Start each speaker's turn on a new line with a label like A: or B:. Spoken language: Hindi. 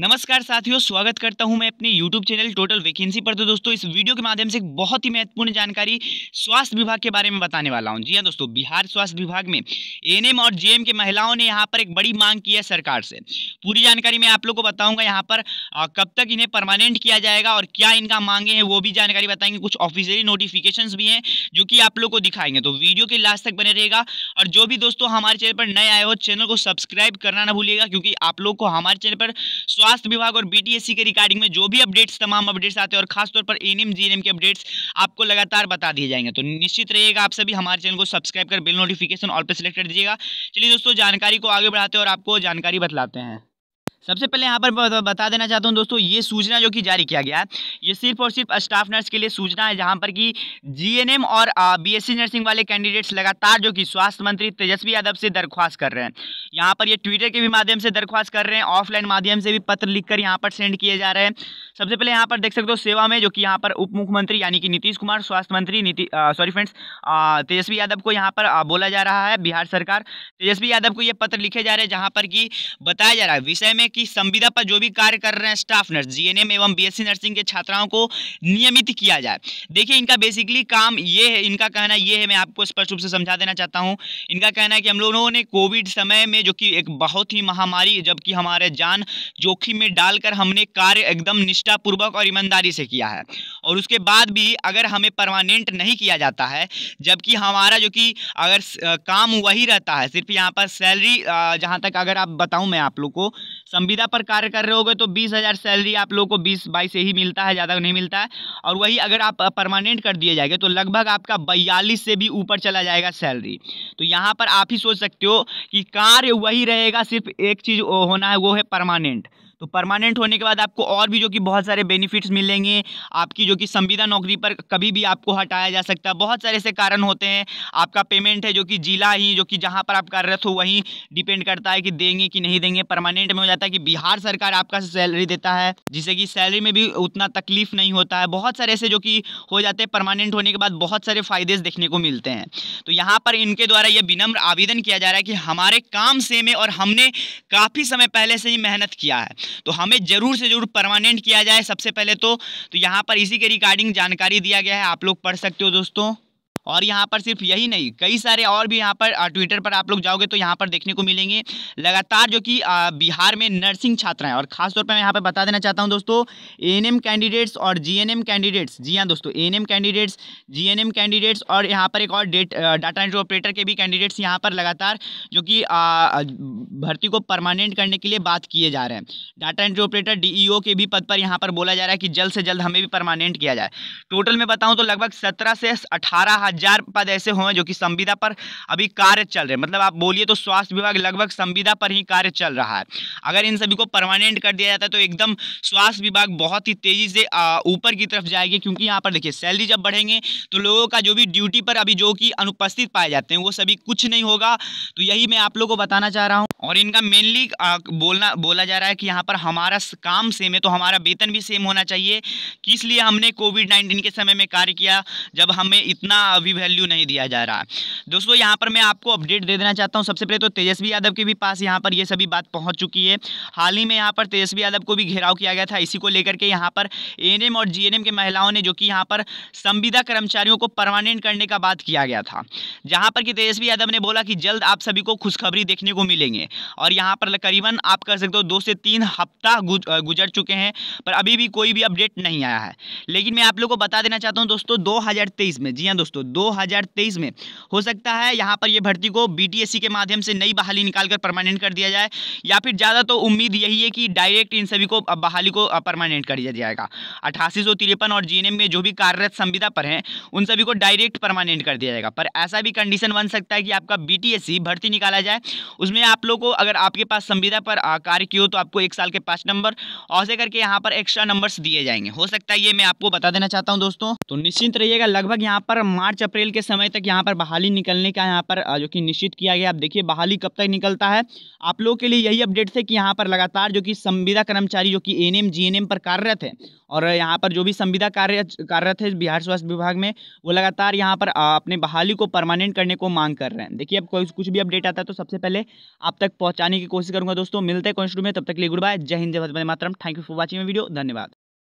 A: नमस्कार साथियों स्वागत करता हूं मैं अपने YouTube चैनल टोटल वैकेंसी पर तो दोस्तों इस वीडियो के माध्यम से एक बहुत ही महत्वपूर्ण जानकारी स्वास्थ्य विभाग के बारे में बताने वाला हूं जी हां दोस्तों बिहार स्वास्थ्य विभाग में एनएम और जेएम के महिलाओं ने यहां पर एक बड़ी मांग की है सरकार से पूरी जानकारी मैं आप लोग को बताऊंगा यहाँ पर कब तक इन्हें परमानेंट किया जाएगा और क्या इनका मांगे हैं वो भी जानकारी बताएंगे कुछ ऑफिशियली नोटिफिकेशन भी हैं जो कि आप लोग को दिखाएंगे तो वीडियो के लास्ट तक बने रहेगा और जो भी दोस्तों हमारे चैनल पर नए आए हो चैनल को सब्सक्राइब करना ना भूलिएगा क्योंकि आप लोग को हमारे चैनल पर स्वास्थ्य स्वास्थ्य विभाग और बीटीएससी के रिगार्डिंग में जो भी अपडेट्स तमाम अपडेट्स आते हैं और खासतौर पर एनएम जीएनएम के अपडेट्स आपको लगातार बता दिए जाएंगे तो निश्चित रहेगा आप सभी हमारे चैनल को सब्सक्राइब कर बिल नोटिफिकेशन ऑल पर सिलेक्ट कर दीजिएगा चलिए दोस्तों जानकारी को आगे बढ़ाते हैं और आपको जानकारी बतलाते हैं सबसे पहले यहाँ पर बता देना चाहता हूँ दोस्तों ये सूचना जो कि जारी किया गया है ये सिर्फ और सिर्फ स्टाफ नर्स के लिए सूचना है जहाँ पर कि जीएनएम और बीएससी नर्सिंग वाले कैंडिडेट्स लगातार जो कि स्वास्थ्य मंत्री तेजस्वी यादव से दरख्वास्त कर रहे हैं यहाँ पर ये ट्विटर के भी माध्यम से दरख्वास्त कर रहे हैं ऑफलाइन माध्यम से भी पत्र लिखकर यहाँ पर सेंड किए जा रहे हैं सबसे पहले यहाँ पर देख सकते हो सेवा में जो कि यहाँ पर उप मुख्यमंत्री यानी कि नीतीश कुमार स्वास्थ्य मंत्री नीति सॉरी फ्रेंड्स तेजस्वी यादव को यहाँ पर बोला जा रहा है बिहार सरकार तेजस्वी यादव को ये पत्र लिखे जा रहे हैं जहाँ पर कि बताया जा रहा है विषय में हैं कि संविदा पर जो भी कार्य कर रहे हैं स्टाफ नर्स जीएनएम एवं बीएससी नर्सिंग के छात्राओं को नियमित किया जाए देखिए इनका बेसिकली काम ये है इनका कहना ये है मैं आपको स्पष्ट रूप से समझा देना चाहता हूँ इनका कहना है कि हम लोगों ने कोविड समय में जो कि एक बहुत ही महामारी जबकि हमारे जान जोखिम में डालकर हमने कार्य एकदम निष्ठापूर्वक और ईमानदारी से किया है और उसके बाद भी अगर हमें परमानेंट नहीं किया जाता है जबकि हमारा जो कि अगर काम वही रहता है सिर्फ यहाँ पर सैलरी जहाँ तक अगर आप बताऊँ मैं आप लोग को संविदा पर कार्य कर रहे होगे तो बीस हज़ार सैलरी आप लोगों को बीस बाईस से ही मिलता है ज़्यादा नहीं मिलता है और वही अगर आप परमानेंट कर दिए जाएंगे तो लगभग आपका बयालीस से भी ऊपर चला जाएगा सैलरी तो यहाँ पर आप ही सोच सकते हो कि कार्य वही रहेगा सिर्फ एक चीज़ होना है वो है परमानेंट तो परमानेंट होने के बाद आपको और भी जो कि बहुत सारे बेनिफिट्स मिलेंगे आपकी जो कि संविदा नौकरी पर कभी भी आपको हटाया जा सकता है बहुत सारे ऐसे कारण होते हैं आपका पेमेंट है जो कि जिला ही जो कि जहाँ पर आप कार्यरत हो वहीं डिपेंड करता है कि देंगे कि नहीं देंगे परमानेंट में हो जाता है कि बिहार सरकार आपका सैलरी देता है जिससे कि सैलरी में भी उतना तकलीफ नहीं होता है बहुत सारे ऐसे जो कि हो जाते हैं परमानेंट होने के बाद बहुत सारे फायदे देखने को मिलते हैं तो यहाँ पर इनके द्वारा यह विनम्र आवेदन किया जा रहा है कि हमारे काम से में और हमने काफ़ी समय पहले से ही मेहनत किया है तो हमें ज़रूर से ज़रूर परमानेंट किया जाए सबसे पहले तो, तो यहाँ पर इसी के रिगार्डिंग जानकारी दिया गया है आप लोग पढ़ सकते हो दोस्तों और यहाँ पर सिर्फ यही नहीं कई सारे और भी यहाँ पर ट्विटर पर आप लोग जाओगे तो यहाँ पर देखने को मिलेंगे लगातार जो कि बिहार में नर्सिंग छात्राएं और खासतौर पर मैं यहाँ पर बता देना चाहता हूँ दोस्तों एन कैंडिडेट्स और जी कैंडिडेट्स जी हाँ दोस्तों ए कैंडिडेट्स जी कैंडिडेट्स और यहाँ पर एक और डेट डाटा एंट्री ऑपरेटर के भी कैंडिडेट्स यहाँ पर लगातार जो कि भर्ती को परमानेंट करने के लिए बात किए जा रहे हैं डाटा एंट्री ऑपरेटर डी के भी पद पर यहाँ पर बोला जा रहा है कि जल्द से जल्द हमें भी परमानेंट किया जाए टोटल में बताऊँ तो लगभग सत्रह से अठारह हजार पद ऐसे हुए जो कि संविदा पर अभी कार्य चल रहे मतलब आप बोलिए तो स्वास्थ्य विभाग लगभग संविदा पर ही कार्य चल रहा है अगर इन सभी को परमानेंट कर दिया जाता है तो एकदम स्वास्थ्य विभाग बहुत ही तेजी से ऊपर की तरफ जाएगी क्योंकि यहाँ पर देखिए सैलरी जब बढ़ेंगे तो लोगों का जो भी ड्यूटी पर अभी जो कि अनुपस्थित पाए जाते हैं वो सभी कुछ नहीं होगा तो यही मैं आप लोग को बताना चाह रहा हूँ और इनका मेनली बोलना बोला जा रहा है कि यहाँ पर हमारा काम सेम है तो हमारा वेतन भी सेम होना चाहिए कि इसलिए हमने कोविड नाइन्टीन के समय में कार्य किया जब हमें इतना भी वैल्यू नहीं दिया जा रहा दोस्तों यहाँ पर मैं आपको अपडेट दे देना चाहता हूँ सबसे पहले तो तेजस्वी यादव के भी पास यहाँ पर ये सभी बात पहुँच चुकी है हाल ही में यहाँ पर तेजस्वी यादव को भी घेराव किया गया था इसी को लेकर के यहाँ पर एएनएम और जी के महिलाओं ने जो कि यहाँ पर संविदा कर्मचारियों को परमानेंट करने का बात किया गया था जहाँ पर कि तेजस्वी यादव ने बोला कि जल्द आप सभी को खुशखबरी देखने को मिलेंगे और यहाँ पर करीबन आप कर सकते हो दो से तीन हफ्ता गुजर चुके हैं पर अभी भी कोई भी अपडेट नहीं आया है लेकिन मैं आप लोग को बता देना चाहता हूँ दोस्तों 2023 में जी हाँ दोस्तों 2023 में हो सकता है यहाँ पर यह भर्ती को बीटीएससी के माध्यम से नई बहाली निकालकर परमानेंट कर दिया जाए या फिर ज़्यादा तो उम्मीद यही है कि डायरेक्ट इन सभी को बहाली को परमानेंट कर दिया जाएगा अठासी और जी में जो भी कार्यरत संविदा पर हैं उन सभी को डायरेक्ट परमानेंट कर दिया जाएगा पर ऐसा भी कंडीशन बन सकता है कि आपका बी भर्ती निकाला जाए उसमें आप लोग को अगर आपके पास संविदा पर कार्य की हो तो आपको एक साल के पाँच नंबर और से करके यहाँ पर एक्स्ट्रा नंबर्स दिए जाएंगे हो सकता है ये मैं आपको बता देना चाहता हूँ दोस्तों तो निश्चिंत रहिएगा लगभग यहाँ पर मार्च मार्च अप्रैल के समय तक यहाँ पर बहाली निकलने का यहाँ पर जो कि निश्चित किया गया आप देखिए बहाली कब तक निकलता है आप लोगों के लिए यही अपडेट थे कि यहाँ पर लगातार जो कि संविदा कर्मचारी जो कि एन एम पर कार्यरत है और यहाँ पर जो भी संविदा कार्य कार्यरत है बिहार स्वास्थ्य विभाग में वो लगातार यहाँ पर अपने बहाली को परमानेंट करने को मांग कर रहे हैं देखिए अब कोई कुछ भी अपडेट आता है तो सबसे पहले आप तक पहुँचाने की कोशिश करूँगा दोस्तों मिलते हैं कॉन्स्टू में तब तक लिए गुड बाय जय हिंद जय भारत मातरम thank you for watching video धन्यवाद